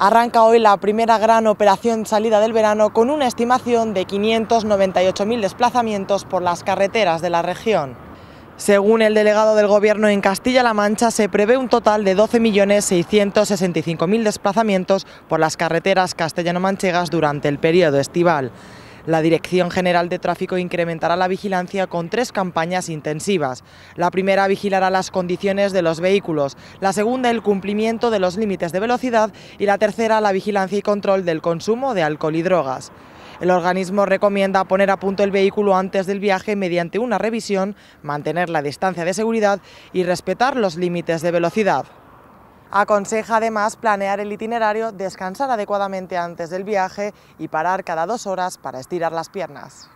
Arranca hoy la primera gran operación salida del verano con una estimación de 598.000 desplazamientos por las carreteras de la región. Según el delegado del Gobierno en Castilla-La Mancha, se prevé un total de 12.665.000 desplazamientos por las carreteras castellano-manchegas durante el periodo estival. La Dirección General de Tráfico incrementará la vigilancia con tres campañas intensivas. La primera vigilará las condiciones de los vehículos, la segunda el cumplimiento de los límites de velocidad y la tercera la vigilancia y control del consumo de alcohol y drogas. El organismo recomienda poner a punto el vehículo antes del viaje mediante una revisión, mantener la distancia de seguridad y respetar los límites de velocidad. Aconseja además planear el itinerario, descansar adecuadamente antes del viaje y parar cada dos horas para estirar las piernas.